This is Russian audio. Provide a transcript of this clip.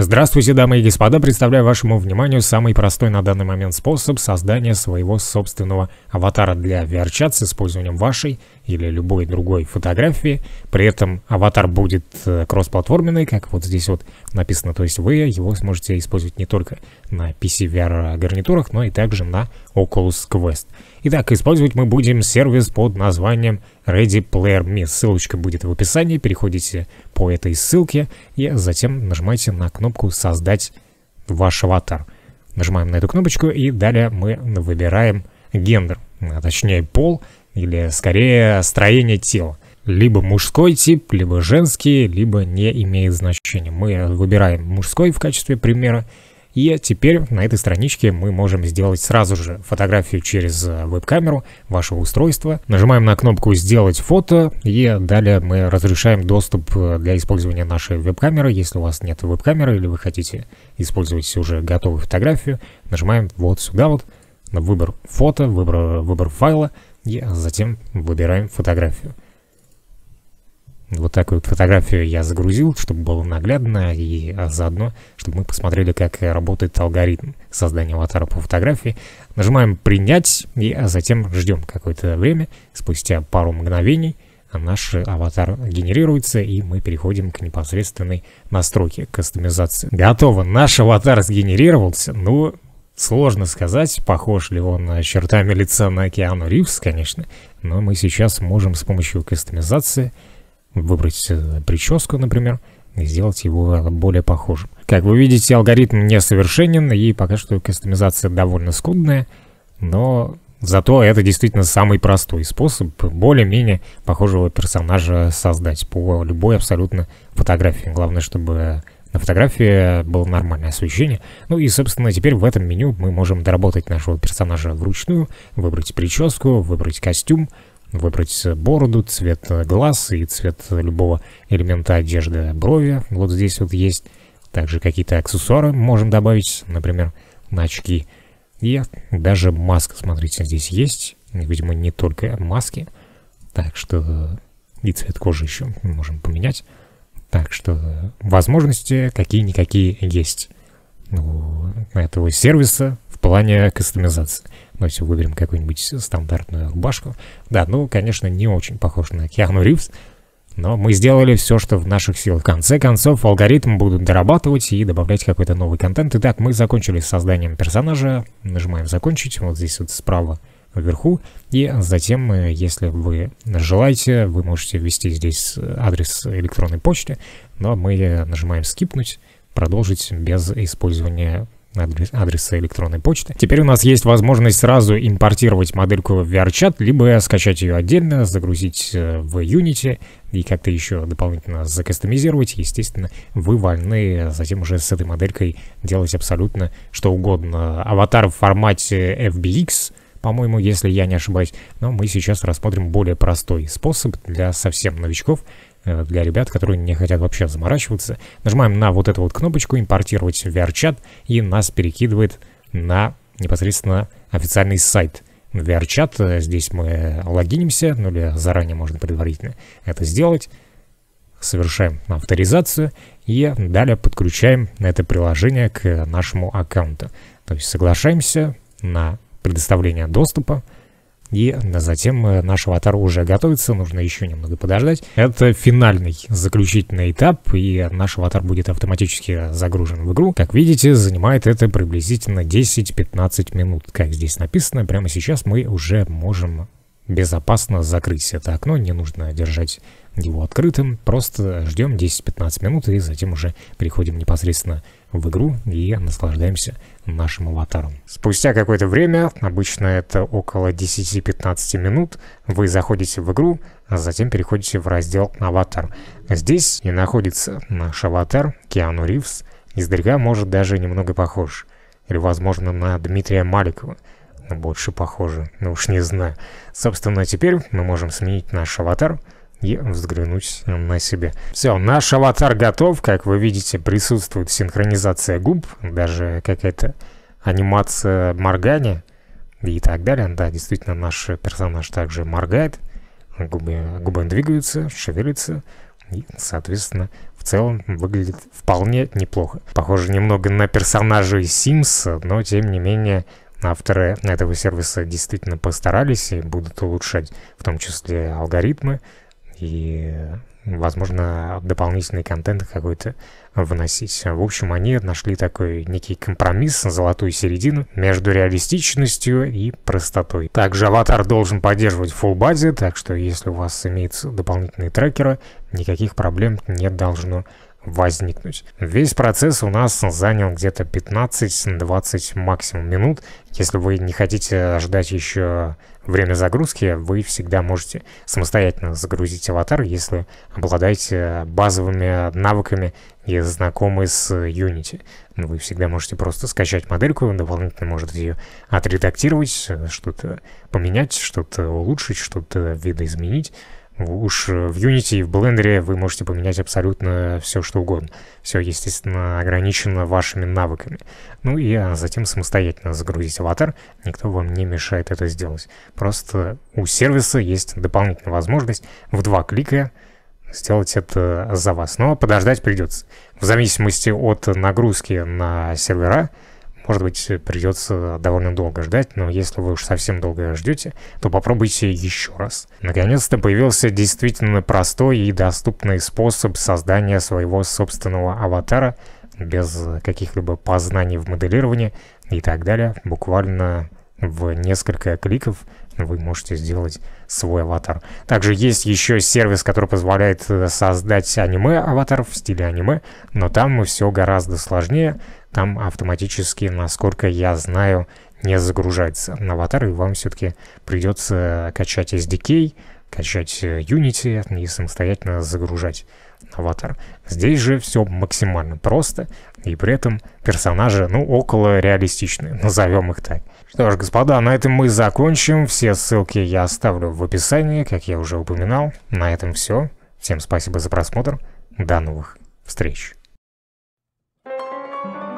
Здравствуйте, дамы и господа! Представляю вашему вниманию самый простой на данный момент способ создания своего собственного аватара для VRChat с использованием вашей или любой другой фотографии. При этом аватар будет э, кроссплатформенный, как вот здесь вот написано. То есть вы его сможете использовать не только на PC VR гарнитурах, но и также на Oculus Quest. Итак, использовать мы будем сервис под названием Ready Player Me. Ссылочка будет в описании, переходите по этой ссылке и затем нажимайте на кнопку «Создать ваш аватар». Нажимаем на эту кнопочку и далее мы выбираем гендер, а точнее пол или скорее строение тела. Либо мужской тип, либо женский, либо не имеет значения. Мы выбираем мужской в качестве примера и теперь на этой страничке мы можем сделать сразу же фотографию через э, веб-камеру вашего устройства. Нажимаем на кнопку «Сделать фото» и далее мы разрешаем доступ э, для использования нашей веб-камеры. Если у вас нет веб-камеры или вы хотите использовать уже готовую фотографию, нажимаем вот сюда вот на выбор фото, выбор, э, выбор файла и затем выбираем фотографию. Вот такую фотографию я загрузил, чтобы было наглядно, и а, заодно, чтобы мы посмотрели, как работает алгоритм создания аватара по фотографии. Нажимаем «Принять», и а затем ждем какое-то время. Спустя пару мгновений наш аватар генерируется, и мы переходим к непосредственной настройке, кастомизации. Готово, наш аватар сгенерировался, ну... Сложно сказать, похож ли он чертами лица на океану Ривз, конечно, но мы сейчас можем с помощью кастомизации выбрать э, прическу, например, и сделать его э, более похожим. Как вы видите, алгоритм несовершенен, и пока что кастомизация довольно скудная, но зато это действительно самый простой способ более-менее похожего персонажа создать по любой абсолютно фотографии. Главное, чтобы на фотографии было нормальное освещение. Ну и, собственно, теперь в этом меню мы можем доработать нашего персонажа вручную, выбрать прическу, выбрать костюм, Выбрать бороду, цвет глаз и цвет любого элемента одежды брови. Вот здесь вот есть также какие-то аксессуары можем добавить, например, на очки. И даже маска, смотрите, здесь есть. Видимо, не только маски. Так что и цвет кожи еще можем поменять. Так что возможности какие-никакие есть у этого сервиса в плане кастомизации. Мы все выберем какую-нибудь стандартную рубашку. Да, ну, конечно, не очень похож на Киану Ривз, но мы сделали все, что в наших силах. В конце концов, алгоритм будут дорабатывать и добавлять какой-то новый контент. Итак, мы закончили с созданием персонажа. Нажимаем «Закончить». Вот здесь вот справа вверху. И затем, э, если вы желаете, вы можете ввести здесь э, адрес электронной почты. Но мы нажимаем «Скипнуть», «Продолжить» без использования адрес, адреса электронной почты. Теперь у нас есть возможность сразу импортировать модельку в VRChat, либо скачать ее отдельно, загрузить э, в Unity и как-то еще дополнительно закастомизировать. Естественно, вы вольны затем уже с этой моделькой делать абсолютно что угодно. Аватар в формате FBX — по-моему, если я не ошибаюсь. Но мы сейчас рассмотрим более простой способ для совсем новичков, Э, для ребят, которые не хотят вообще заморачиваться. Нажимаем на вот эту вот кнопочку «Импортировать в VRChat» и нас перекидывает на непосредственно официальный сайт VRChat. Э, здесь мы логинимся, ну или заранее можно предварительно это сделать. Совершаем авторизацию и далее подключаем это приложение к нашему аккаунту. То есть соглашаемся на предоставление доступа, и затем э, наш аватар уже готовится, нужно еще немного подождать. Это финальный, заключительный этап, и наш аватар будет автоматически загружен в игру. Как видите, занимает это приблизительно 10-15 минут. Как здесь написано, прямо сейчас мы уже можем безопасно закрыть это окно, не нужно держать его открытым. Просто ждем 10-15 минут и затем уже переходим непосредственно в игру и наслаждаемся нашим аватаром. Спустя какое-то время, обычно это около 10-15 минут, вы заходите в игру, а затем переходите в раздел «Аватар». Здесь и находится наш аватар Киану Ривз. Издалека может даже немного похож. Или, возможно, на Дмитрия Маликова больше похоже, ну уж не знаю. Собственно, теперь мы можем сменить наш аватар, и взглянуть на себя. Все, наш аватар готов. Как вы видите, присутствует синхронизация губ, даже какая-то анимация моргания и так далее. Да, действительно, наш персонаж также моргает, губы, губы двигаются, шевелятся, и, соответственно, в целом выглядит вполне неплохо. Похоже немного на персонажей Sims, но, тем не менее, авторы этого сервиса действительно постарались и будут улучшать в том числе алгоритмы, и, возможно, дополнительный контент какой-то вносить. В общем, они нашли такой некий компромисс, золотую середину между реалистичностью и простотой. Также аватар должен поддерживать Full Body, так что если у вас имеются дополнительные трекеры, никаких проблем не должно быть возникнуть. Весь процесс у нас занял где-то 15-20 максимум минут. Если вы не хотите ждать еще время загрузки, вы всегда можете самостоятельно загрузить аватар, если обладаете базовыми навыками и знакомы с Unity. Вы всегда можете просто скачать модельку, дополнительно можете ее отредактировать, что-то поменять, что-то улучшить, что-то видоизменить. Уж э, в Unity и в Blender вы можете поменять абсолютно все, что угодно. Все, естественно, ограничено вашими навыками. Ну и а затем самостоятельно загрузить аватар. Никто вам не мешает это сделать. Просто у сервиса есть дополнительная возможность в два клика сделать это за вас. Но подождать придется. В зависимости от нагрузки на сервера, может быть, придется довольно долго ждать, но если вы уж совсем долго ждете, то попробуйте еще раз. Наконец-то появился действительно простой и доступный способ создания своего собственного аватара без каких-либо познаний в моделировании и так далее, буквально в несколько кликов вы можете сделать свой аватар. Также есть еще сервис, который позволяет э, создать аниме-аватар в стиле аниме, но там все гораздо сложнее. Там автоматически, насколько я знаю, не загружается на аватар, и вам все-таки придется э, качать SDK, качать э, Unity и самостоятельно загружать аватар. Здесь же все максимально просто, и при этом персонажи, ну, около реалистичные, назовем их так. Что ж, господа, на этом мы закончим. Все ссылки я оставлю в описании, как я уже упоминал. На этом все. Всем спасибо за просмотр. До новых встреч. thank you